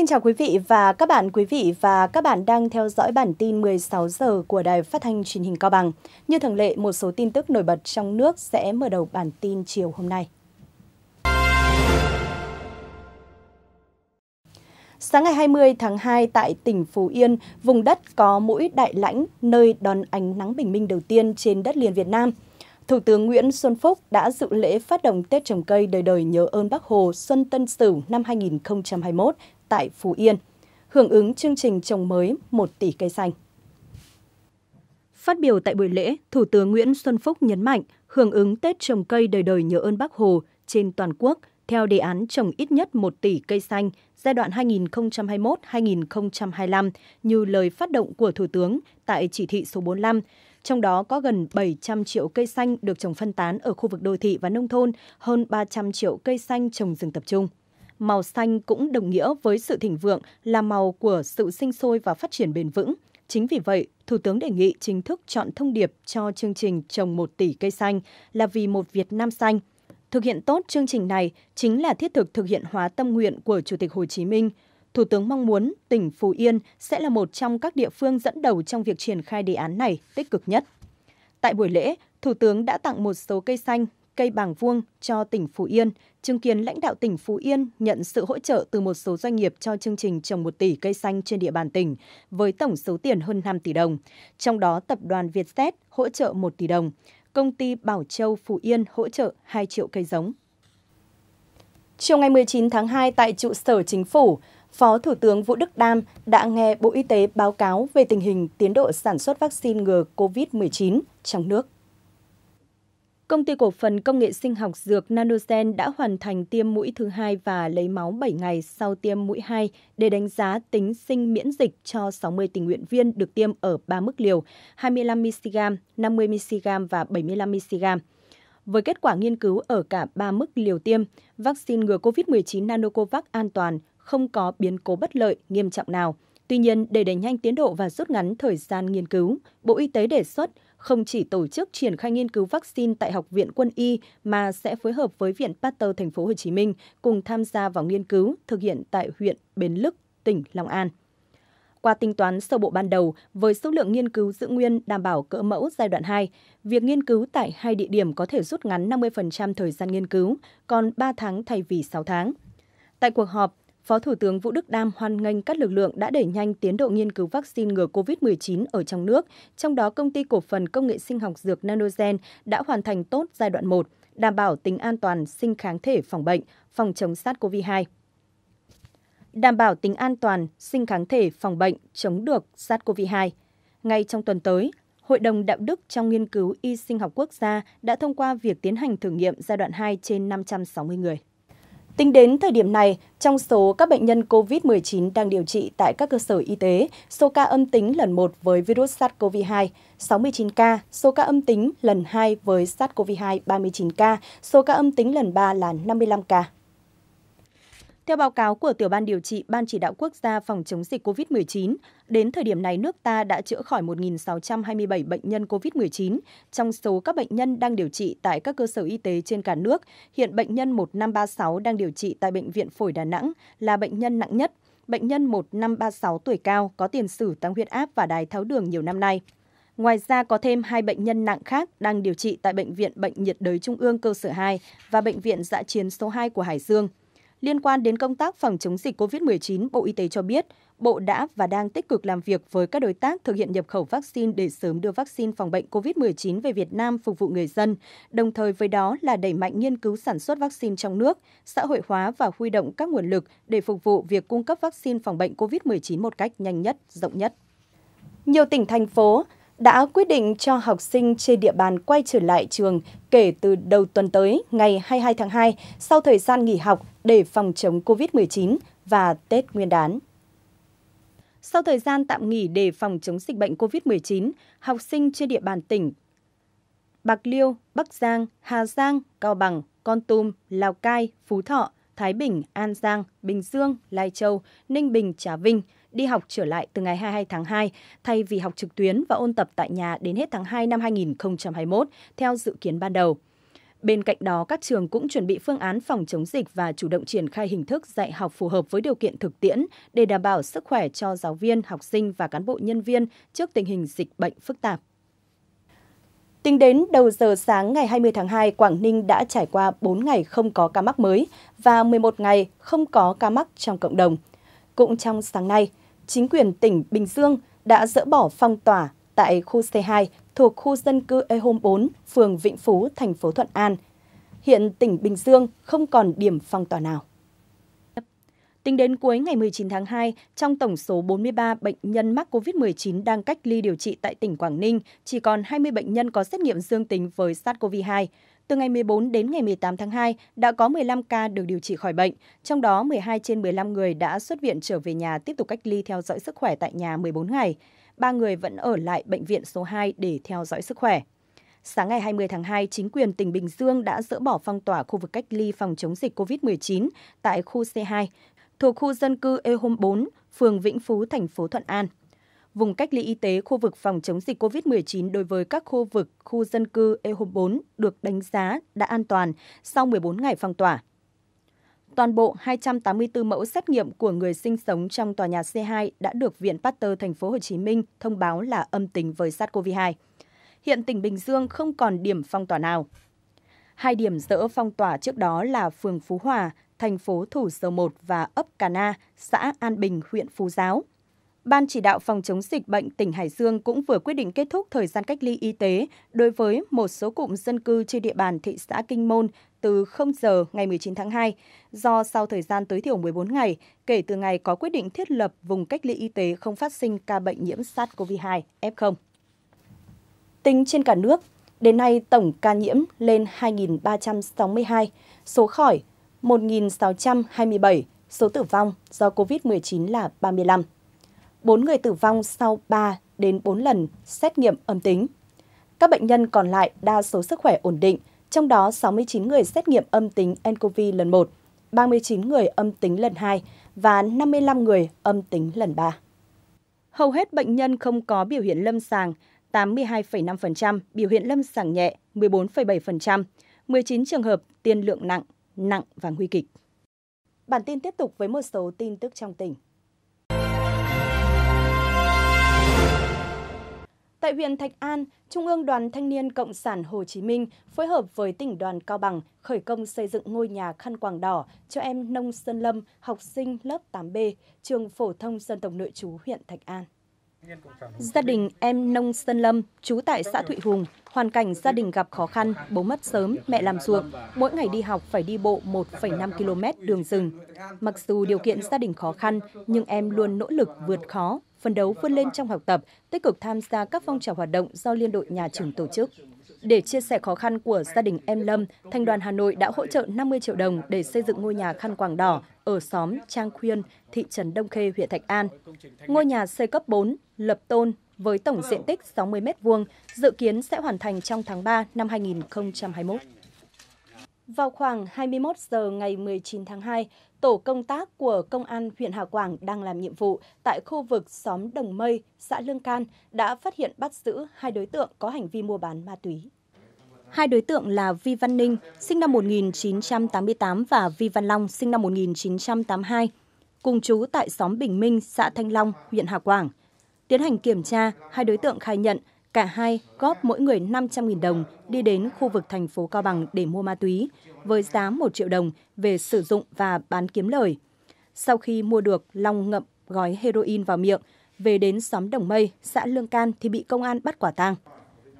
Xin chào quý vị và các bạn. Quý vị và các bạn đang theo dõi bản tin 16 giờ của Đài Phát thanh Truyền hình Cao Bằng. Như thường lệ, một số tin tức nổi bật trong nước sẽ mở đầu bản tin chiều hôm nay. Sáng ngày 20 tháng 2 tại tỉnh Phú Yên, vùng đất có mũi Đại Lãnh, nơi đón ánh nắng bình minh đầu tiên trên đất liền Việt Nam. Thủ tướng Nguyễn Xuân Phúc đã dự lễ phát động Tết trồng cây đời đời nhớ ơn Bác Hồ Xuân Tân Sửu năm 2021 tại Phú Yên, hưởng ứng chương trình trồng mới 1 tỷ cây xanh. Phát biểu tại buổi lễ, Thủ tướng Nguyễn Xuân Phúc nhấn mạnh hưởng ứng Tết trồng cây đời đời nhớ ơn Bác Hồ trên toàn quốc theo đề án trồng ít nhất 1 tỷ cây xanh giai đoạn 2021-2025 như lời phát động của Thủ tướng tại chỉ thị số 45, trong đó có gần 700 triệu cây xanh được trồng phân tán ở khu vực đô thị và nông thôn, hơn 300 triệu cây xanh trồng rừng tập trung màu xanh cũng đồng nghĩa với sự thịnh vượng, là màu của sự sinh sôi và phát triển bền vững. Chính vì vậy, Thủ tướng đề nghị chính thức chọn thông điệp cho chương trình trồng 1 tỷ cây xanh là vì một Việt Nam xanh. Thực hiện tốt chương trình này chính là thiết thực thực hiện hóa tâm nguyện của Chủ tịch Hồ Chí Minh. Thủ tướng mong muốn tỉnh Phú Yên sẽ là một trong các địa phương dẫn đầu trong việc triển khai đề án này tích cực nhất. Tại buổi lễ, Thủ tướng đã tặng một số cây xanh cây bàng vuông cho tỉnh Phú Yên, chứng kiến lãnh đạo tỉnh Phú Yên nhận sự hỗ trợ từ một số doanh nghiệp cho chương trình trồng 1 tỷ cây xanh trên địa bàn tỉnh với tổng số tiền hơn 5 tỷ đồng. Trong đó, tập đoàn Vietjet hỗ trợ 1 tỷ đồng, công ty Bảo Châu Phú Yên hỗ trợ 2 triệu cây giống. Chiều ngày 19 tháng 2 tại trụ sở chính phủ, Phó Thủ tướng Vũ Đức Đam đã nghe Bộ Y tế báo cáo về tình hình tiến độ sản xuất vaccine ngừa COVID-19 trong nước. Công ty cổ phần công nghệ sinh học dược Nanosen đã hoàn thành tiêm mũi thứ hai và lấy máu 7 ngày sau tiêm mũi 2 để đánh giá tính sinh miễn dịch cho 60 tình nguyện viên được tiêm ở 3 mức liều 25 mg, 50 mg và 75 mg. Với kết quả nghiên cứu ở cả 3 mức liều tiêm, vaccine ngừa COVID-19 Nanocovax an toàn, không có biến cố bất lợi nghiêm trọng nào. Tuy nhiên, để đẩy nhanh tiến độ và rút ngắn thời gian nghiên cứu, Bộ Y tế đề xuất – không chỉ tổ chức triển khai nghiên cứu vaccine tại Học viện Quân y mà sẽ phối hợp với Viện Pasteur Thành phố Hồ Chí Minh cùng tham gia vào nghiên cứu thực hiện tại huyện Bến Lức, tỉnh Long An. Qua tính toán sơ bộ ban đầu, với số lượng nghiên cứu giữ nguyên đảm bảo cỡ mẫu giai đoạn 2, việc nghiên cứu tại hai địa điểm có thể rút ngắn 50% thời gian nghiên cứu, còn 3 tháng thay vì 6 tháng. Tại cuộc họp, Phó Thủ tướng Vũ Đức Đam hoan nghênh các lực lượng đã đẩy nhanh tiến độ nghiên cứu vaccine ngừa COVID-19 ở trong nước, trong đó công ty cổ phần công nghệ sinh học dược Nanogen đã hoàn thành tốt giai đoạn 1, đảm bảo tính an toàn sinh kháng thể phòng bệnh, phòng chống SARS-CoV-2. Đảm bảo tính an toàn sinh kháng thể phòng bệnh chống được SARS-CoV-2. Ngay trong tuần tới, Hội đồng Đạo đức trong nghiên cứu y sinh học quốc gia đã thông qua việc tiến hành thử nghiệm giai đoạn 2 trên 560 người. Tính đến thời điểm này, trong số các bệnh nhân COVID-19 đang điều trị tại các cơ sở y tế, số ca âm tính lần 1 với virus SARS-CoV-2 69 ca, số ca âm tính lần 2 với SARS-CoV-2 39 ca, số ca âm tính lần 3 là 55 ca. Theo báo cáo của Tiểu ban điều trị Ban chỉ đạo quốc gia phòng chống dịch COVID-19, đến thời điểm này nước ta đã chữa khỏi 1.627 bệnh nhân COVID-19. Trong số các bệnh nhân đang điều trị tại các cơ sở y tế trên cả nước, hiện bệnh nhân 1536 đang điều trị tại Bệnh viện Phổi Đà Nẵng là bệnh nhân nặng nhất. Bệnh nhân 1536 tuổi cao, có tiền sử tăng huyết áp và đái tháo đường nhiều năm nay. Ngoài ra có thêm hai bệnh nhân nặng khác đang điều trị tại Bệnh viện Bệnh nhiệt đới Trung ương cơ sở 2 và Bệnh viện Dã chiến số 2 của Hải Dương – liên quan đến công tác phòng chống dịch COVID-19, Bộ Y tế cho biết, Bộ đã và đang tích cực làm việc với các đối tác thực hiện nhập khẩu vaccine để sớm đưa vaccine phòng bệnh COVID-19 về Việt Nam phục vụ người dân, đồng thời với đó là đẩy mạnh nghiên cứu sản xuất vaccine trong nước, xã hội hóa và huy động các nguồn lực để phục vụ việc cung cấp vaccine phòng bệnh COVID-19 một cách nhanh nhất, rộng nhất. Nhiều tỉnh, thành phố đã quyết định cho học sinh trên địa bàn quay trở lại trường kể từ đầu tuần tới ngày 22 tháng 2 sau thời gian nghỉ học để phòng chống COVID-19 và Tết Nguyên đán. Sau thời gian tạm nghỉ để phòng chống dịch bệnh COVID-19, học sinh trên địa bàn tỉnh Bạc Liêu, Bắc Giang, Hà Giang, Cao Bằng, Con Tum, Lào Cai, Phú Thọ, Thái Bình, An Giang, Bình Dương, Lai Châu, Ninh Bình, Trà Vinh – đi học trở lại từ ngày 22 tháng 2 thay vì học trực tuyến và ôn tập tại nhà đến hết tháng 2 năm 2021 theo dự kiến ban đầu. Bên cạnh đó, các trường cũng chuẩn bị phương án phòng chống dịch và chủ động triển khai hình thức dạy học phù hợp với điều kiện thực tiễn để đảm bảo sức khỏe cho giáo viên, học sinh và cán bộ nhân viên trước tình hình dịch bệnh phức tạp. Tính đến đầu giờ sáng ngày 20 tháng 2, Quảng Ninh đã trải qua 4 ngày không có ca mắc mới và 11 ngày không có ca mắc trong cộng đồng. Cũng trong sáng nay, chính quyền tỉnh Bình Dương đã dỡ bỏ phong tỏa tại khu C2 thuộc khu dân cư E Hôm 4, phường Vĩnh Phú, thành phố Thuận An. Hiện tỉnh Bình Dương không còn điểm phong tỏa nào. Tính đến cuối ngày 19 tháng 2, trong tổng số 43 bệnh nhân mắc COVID-19 đang cách ly điều trị tại tỉnh Quảng Ninh, chỉ còn 20 bệnh nhân có xét nghiệm dương tính với SARS-CoV-2. Từ ngày 14 đến ngày 18 tháng 2, đã có 15 ca được điều trị khỏi bệnh, trong đó 12 trên 15 người đã xuất viện trở về nhà tiếp tục cách ly theo dõi sức khỏe tại nhà 14 ngày. 3 người vẫn ở lại bệnh viện số 2 để theo dõi sức khỏe. Sáng ngày 20 tháng 2, chính quyền tỉnh Bình Dương đã dỡ bỏ phong tỏa khu vực cách ly phòng chống dịch COVID-19 tại khu C2, thuộc khu dân cư E Hôm 4, phường Vĩnh Phú, thành phố Thuận An vùng cách ly y tế khu vực phòng chống dịch COVID-19 đối với các khu vực khu dân cư EHOM 4 được đánh giá đã an toàn sau 14 ngày phong tỏa. Toàn bộ 284 mẫu xét nghiệm của người sinh sống trong tòa nhà C2 đã được Viện Pasteur Thành phố Hồ Chí Minh thông báo là âm tính với SARS-CoV-2. Hiện tỉnh Bình Dương không còn điểm phong tỏa nào. Hai điểm dỡ phong tỏa trước đó là phường Phú Hòa, thành phố Thủ Dầu Một và ấp Cà Na, xã An Bình, huyện Phú Giáo – Ban chỉ đạo phòng chống dịch bệnh tỉnh Hải Dương cũng vừa quyết định kết thúc thời gian cách ly y tế đối với một số cụm dân cư trên địa bàn thị xã Kinh Môn từ 0 giờ ngày 19 tháng 2, do sau thời gian tối thiểu 14 ngày kể từ ngày có quyết định thiết lập vùng cách ly y tế không phát sinh ca bệnh nhiễm SARS-CoV-2 F0. Tính trên cả nước, đến nay tổng ca nhiễm lên 2.362, số khỏi 1.627, số tử vong do COVID-19 là 35. 4 người tử vong sau 3 đến 4 lần xét nghiệm âm tính. Các bệnh nhân còn lại đa số sức khỏe ổn định, trong đó 69 người xét nghiệm âm tính nCoV lần 1, 39 người âm tính lần 2 và 55 người âm tính lần 3. Hầu hết bệnh nhân không có biểu hiện lâm sàng, 82,5% biểu hiện lâm sàng nhẹ, 14,7%, 19 trường hợp tiên lượng nặng, nặng và nguy kịch. Bản tin tiếp tục với một số tin tức trong tỉnh. Tại huyện Thạch An, Trung ương Đoàn Thanh niên Cộng sản Hồ Chí Minh phối hợp với tỉnh đoàn Cao Bằng khởi công xây dựng ngôi nhà khăn quàng đỏ cho em Nông Sơn Lâm, học sinh lớp 8B, trường phổ thông dân tộc nội trú huyện Thạch An. Gia đình em Nông Sơn Lâm, trú tại xã Thụy Hùng, hoàn cảnh gia đình gặp khó khăn, bố mất sớm, mẹ làm ruộng, mỗi ngày đi học phải đi bộ 1,5 km đường rừng. Mặc dù điều kiện gia đình khó khăn, nhưng em luôn nỗ lực vượt khó, phấn đấu vươn lên trong học tập, tích cực tham gia các phong trào hoạt động do Liên đội nhà trường tổ chức. Để chia sẻ khó khăn của gia đình em Lâm, Thành đoàn Hà Nội đã hỗ trợ 50 triệu đồng để xây dựng ngôi nhà khăn quàng đỏ ở xóm Trang Khuyên, thị trấn Đông Khê, huyện Thạch An. Ngôi nhà xây cấp 4, lập tôn với tổng diện tích 60 m2, dự kiến sẽ hoàn thành trong tháng 3 năm 2021. Vào khoảng 21 giờ ngày 19 tháng 2, tổ công tác của Công an huyện Hà Quảng đang làm nhiệm vụ tại khu vực xóm Đồng Mây, xã Lương Can đã phát hiện bắt giữ hai đối tượng có hành vi mua bán ma túy. Hai đối tượng là Vi Văn Ninh, sinh năm 1988 và Vi Văn Long, sinh năm 1982, cùng chú tại xóm Bình Minh, xã Thanh Long, huyện Hà Quảng. Tiến hành kiểm tra, hai đối tượng khai nhận cả hai góp mỗi người 500.000 đồng đi đến khu vực thành phố Cao Bằng để mua ma túy với giá 1 triệu đồng về sử dụng và bán kiếm lời. Sau khi mua được, Long ngậm gói heroin vào miệng, về đến xóm Đồng Mây, xã Lương Can thì bị công an bắt quả tang.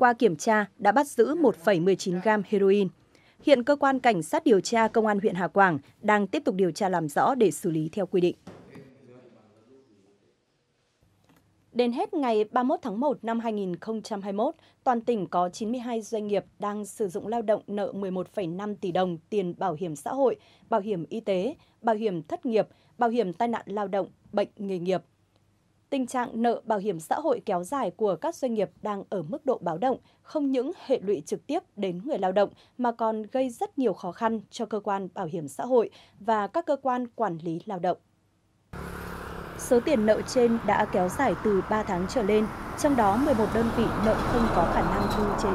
Qua kiểm tra đã bắt giữ 1,19 gam heroin. Hiện cơ quan cảnh sát điều tra công an huyện Hà Quảng đang tiếp tục điều tra làm rõ để xử lý theo quy định. Đến hết ngày 31 tháng 1 năm 2021, toàn tỉnh có 92 doanh nghiệp đang sử dụng lao động nợ 11,5 tỷ đồng tiền bảo hiểm xã hội, bảo hiểm y tế, bảo hiểm thất nghiệp, bảo hiểm tai nạn lao động, bệnh nghề nghiệp tình trạng nợ bảo hiểm xã hội kéo dài của các doanh nghiệp đang ở mức độ báo động, không những hệ lụy trực tiếp đến người lao động mà còn gây rất nhiều khó khăn cho cơ quan bảo hiểm xã hội và các cơ quan quản lý lao động. Số tiền nợ trên đã kéo dài từ 3 tháng trở lên, trong đó 11 đơn vị nợ không có khả năng thu trên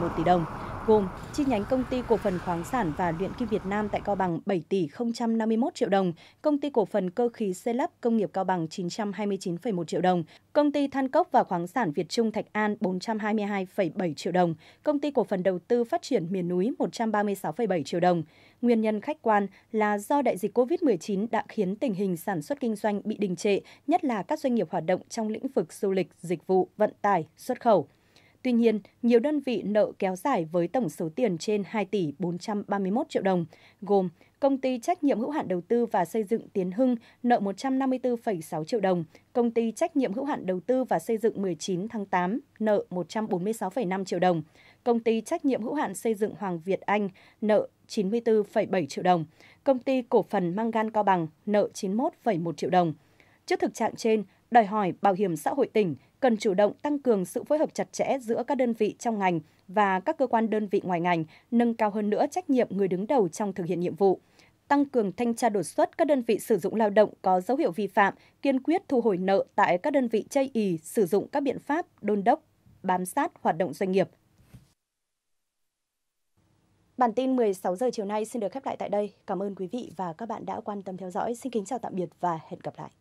9,1 tỷ đồng gồm chi nhánh công ty cổ phần khoáng sản và luyện kim Việt Nam tại Cao Bằng 7 tỷ 051 triệu đồng, công ty cổ phần cơ khí xây lắp công nghiệp Cao Bằng 929,1 triệu đồng, công ty than cốc và khoáng sản Việt Trung Thạch An 422,7 triệu đồng, công ty cổ phần đầu tư phát triển miền núi 136,7 triệu đồng. Nguyên nhân khách quan là do đại dịch COVID-19 đã khiến tình hình sản xuất kinh doanh bị đình trệ, nhất là các doanh nghiệp hoạt động trong lĩnh vực du lịch, dịch vụ, vận tải, xuất khẩu. Tuy nhiên, nhiều đơn vị nợ kéo dài với tổng số tiền trên 2 tỷ 431 triệu đồng, gồm Công ty trách nhiệm hữu hạn đầu tư và xây dựng Tiến Hưng nợ 154,6 triệu đồng, Công ty trách nhiệm hữu hạn đầu tư và xây dựng 19 tháng 8 nợ 146,5 triệu đồng, Công ty trách nhiệm hữu hạn xây dựng Hoàng Việt Anh nợ 94,7 triệu đồng, Công ty cổ phần mang gan Cao Bằng nợ 91,1 triệu đồng. Trước thực trạng trên, đòi hỏi Bảo hiểm xã hội tỉnh cần chủ động tăng cường sự phối hợp chặt chẽ giữa các đơn vị trong ngành và các cơ quan đơn vị ngoài ngành, nâng cao hơn nữa trách nhiệm người đứng đầu trong thực hiện nhiệm vụ tăng cường thanh tra đột xuất các đơn vị sử dụng lao động có dấu hiệu vi phạm, kiên quyết thu hồi nợ tại các đơn vị chây ý sử dụng các biện pháp đôn đốc, bám sát hoạt động doanh nghiệp. Bản tin 16 giờ chiều nay xin được khép lại tại đây. Cảm ơn quý vị và các bạn đã quan tâm theo dõi. Xin kính chào tạm biệt và hẹn gặp lại.